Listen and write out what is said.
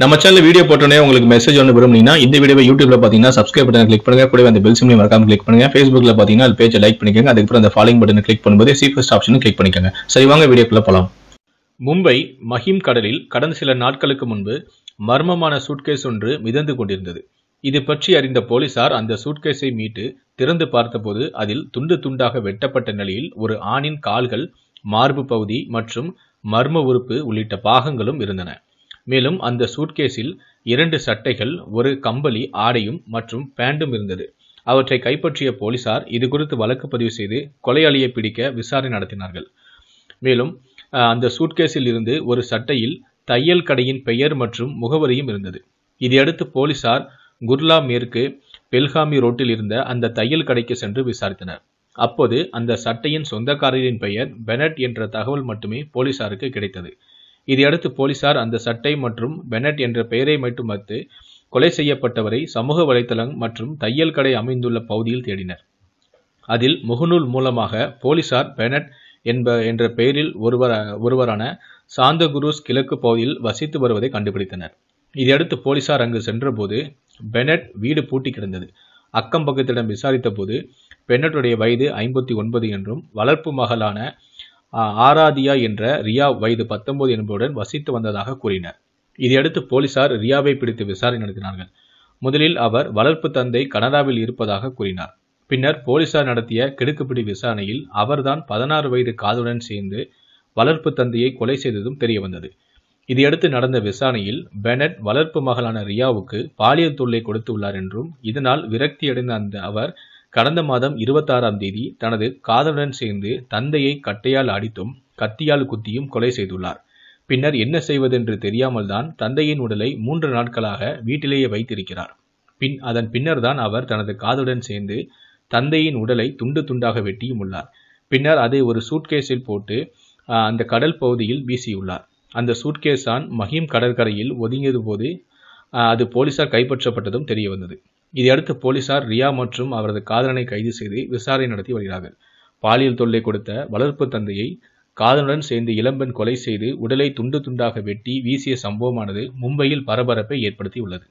நம்ம channel video போட்டோன்னே உங்களுக்கு மெசேஜ் ஒன்று விரும்புனீங்கன்னா இந்த வீடியோ யூடியூப்ல பார்த்தீங்கன்னா சப்ஸ்கிரைப் பட்டன் கிளிக் பண்ணுங்க கூட அந்த பெல் சிம்லையும் மறக்காம கிளிக் பண்ணுங்க ஃபேஸ்புக்ல பார்த்தீங்கன்னா அது பேஜை லைக் பண்ணிக்கோங்க அதுக்கப்புறம் அந்த ஃபாலோயிங் பட்டன் கிளிக் பண்ணும்போது சீஃபஸ்ட் ஆப்ஷனும் கிளிக் பண்ணிக்கோங்க சரி வாங்க வீடியோக்குள்ள போகலாம் மும்பை மஹிம் கடலில் கடந்த சில நாட்களுக்கு முன்பு மர்மமான சூட்கேஸ் ஒன்று மிதந்து கொண்டிருந்தது இது பற்றி அறிந்த போலீசார் அந்த சூட்கேஸை மீட்டு திறந்து பார்த்தபோது அதில் துண்டு துண்டாக வெட்டப்பட்ட நிலையில் ஒரு ஆணின் கால்கள் மார்பு பகுதி மற்றும் மர்ம உறுப்பு உள்ளிட்ட பாகங்களும் இருந்தன மேலும் அந்த சூட்கேஸில் இரண்டு சட்டைகள் ஒரு கம்பளி ஆடையும் மற்றும் பேண்டும் இருந்தது அவற்றை கைப்பற்றிய போலீசார் இது குறித்து வழக்கு பதிவு செய்து கொலையாளியை பிடிக்க விசாரணை நடத்தினார்கள் மேலும் அந்த சூட்கேஸில் இருந்து ஒரு சட்டையில் தையல் கடையின் பெயர் மற்றும் முகவரியும் இருந்தது இதையடுத்து போலீசார் குர்லா மேற்கு பெல்காமி ரோட்டில் இருந்த அந்த தையல் கடைக்கு சென்று விசாரித்தனர் அப்போது அந்த சட்டையின் சொந்தக்காரரின் பெயர் பெனட் என்ற தகவல் மட்டுமே போலீசாருக்கு கிடைத்தது இதையடுத்து போலீசார் அந்த சட்டை மற்றும் பெனட் என்ற பெயரை மட்டும் வைத்து கொலை செய்யப்பட்டவரை சமூக வலைத்தளம் மற்றும் தையல் கடை அமைந்துள்ள பகுதியில் தேடினர் அதில் முகநூல் மூலமாக போலீசார் பெனட் என்ப என்ற பெயரில் ஒருவர ஒருவரான சாந்தகுருஸ் கிழக்கு பகுதியில் வசித்து வருவதை கண்டுபிடித்தனர் இதையடுத்து போலீசார் அங்கு சென்றபோது பெனட் வீடு பூட்டி கிடந்தது அக்கம் பக்கத்திடம் விசாரித்த போது பெனட்டுடைய வயது ஐம்பத்தி ஒன்பது என்றும் வளர்ப்பு மகளான ஆராதியா என்ற ரியா வயது பத்தொன்பது என்பவருடன் வசித்து வந்ததாக கூறினர் இதையடுத்து போலீசார் ரியாவை பிடித்து விசாரணை நடத்தினார்கள் முதலில் அவர் வளர்ப்பு தந்தை கனடாவில் இருப்பதாக கூறினார் பின்னர் போலீசார் நடத்திய கிடுக்குப்பிடி விசாரணையில் அவர்தான் பதினாறு வயது காதலுடன் சேர்ந்து வளர்ப்பு தந்தையை கொலை செய்ததும் தெரியவந்தது இதையடுத்து நடந்த விசாரணையில் பெனட் வளர்ப்பு மகளான ரியாவுக்கு பாலியல் தொல்லை கொடுத்துள்ளார் என்றும் இதனால் விரக்தியடைந்த அந்த அவர் கடந்த மாதம் இருபத்தாறாம் தேதி தனது காதலுடன் சேர்ந்து தந்தையை கட்டையால் அடித்தும் கத்தியால் குத்தியும் கொலை செய்துள்ளார் பின்னர் என்ன செய்வதென்று தெரியாமல் தான் தந்தையின் உடலை மூன்று நாட்களாக வீட்டிலேயே வைத்திருக்கிறார் பின் அதன் பின்னர் தான் அவர் தனது காதலுடன் சேர்ந்து தந்தையின் உடலை துண்டு துண்டாக வெட்டியும் உள்ளார் பின்னர் அதை ஒரு சூட்கேஸில் போட்டு அந்த கடல் பகுதியில் வீசியுள்ளார் அந்த சூட்கேஸ் தான் மஹிம் கடற்கரையில் ஒதுங்கியது போது அது போலீசார் கைப்பற்றப்பட்டதும் தெரிய வந்தது இதையடுத்து போலீசார் ரியா மற்றும் அவரது காதலனை கைது செய்து விசாரணை நடத்தி வருகிறார்கள் பாலியல் தொல்லை கொடுத்த வளர்ப்பு தந்தையை காதலுடன் சேர்ந்து இளம்பெண் கொலை செய்து உடலை துண்டு துண்டாக வெட்டி வீசிய சம்பவமானது மும்பையில் பரபரப்பை ஏற்படுத்தியுள்ளது